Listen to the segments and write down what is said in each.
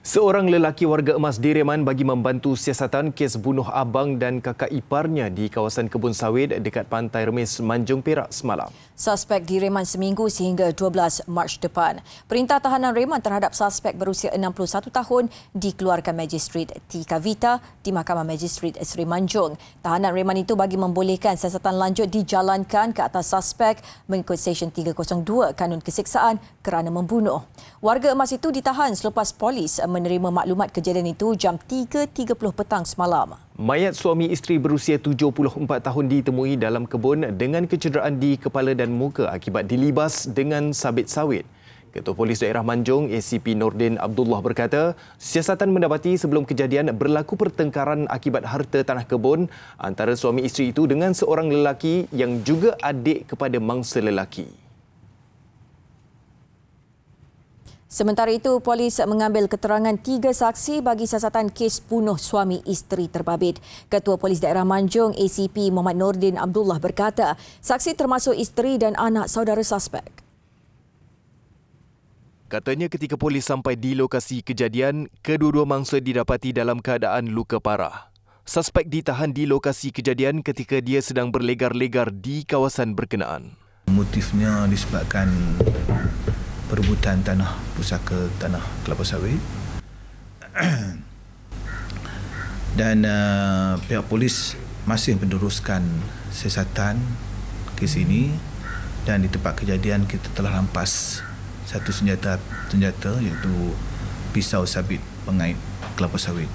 Seorang lelaki warga emas Direman bagi membantu siasatan kes bunuh abang dan kakak iparnya di kawasan kebun sawit dekat pantai remis Manjung Perak semalam. Suspek Direman seminggu sehingga 12 Mac depan. Perintah tahanan Reman terhadap suspek berusia 61 tahun dikeluarkan majistret T. Kavita di Mahkamah majistret Sri Manjung. Tahanan Reman itu bagi membolehkan siasatan lanjut dijalankan ke atas suspek mengikut Seksyen 302 Kanun Kesiksaan kerana membunuh. Warga emas itu ditahan selepas polis menerima maklumat kejadian itu jam 3.30 petang semalam. Mayat suami isteri berusia 74 tahun ditemui dalam kebun dengan kecederaan di kepala dan muka akibat dilibas dengan sabit sawit. Ketua Polis Daerah Manjung, ACP Nordin Abdullah berkata, siasatan mendapati sebelum kejadian berlaku pertengkaran akibat harta tanah kebun antara suami isteri itu dengan seorang lelaki yang juga adik kepada mangsa lelaki. Sementara itu, polis mengambil keterangan tiga saksi bagi siasatan kes bunuh suami isteri terbabit. Ketua Polis Daerah Manjung ACP Muhammad Nordin Abdullah berkata, saksi termasuk isteri dan anak saudara suspek. Katanya ketika polis sampai di lokasi kejadian, kedua-dua mangsa didapati dalam keadaan luka parah. Suspek ditahan di lokasi kejadian ketika dia sedang berlegar-legar di kawasan berkenaan. Motifnya disebabkan perebutan tanah pusaka tanah kelapa sawit dan uh, pihak polis masih meneruskan sesatan ke sini dan di tempat kejadian kita telah lampas satu senjata senjata iaitu pisau sabit pengait kelapa sawit.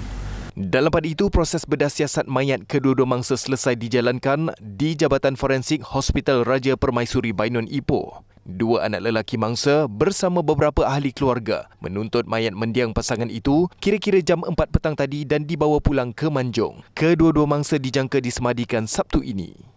Dalam pada itu, proses bedah siasat mayat kedua-dua mangsa selesai dijalankan di Jabatan Forensik Hospital Raja Permaisuri Bainun Ipoh. Dua anak lelaki mangsa bersama beberapa ahli keluarga menuntut mayat mendiang pasangan itu kira-kira jam 4 petang tadi dan dibawa pulang ke Manjung. Kedua-dua mangsa dijangka disemadikan Sabtu ini.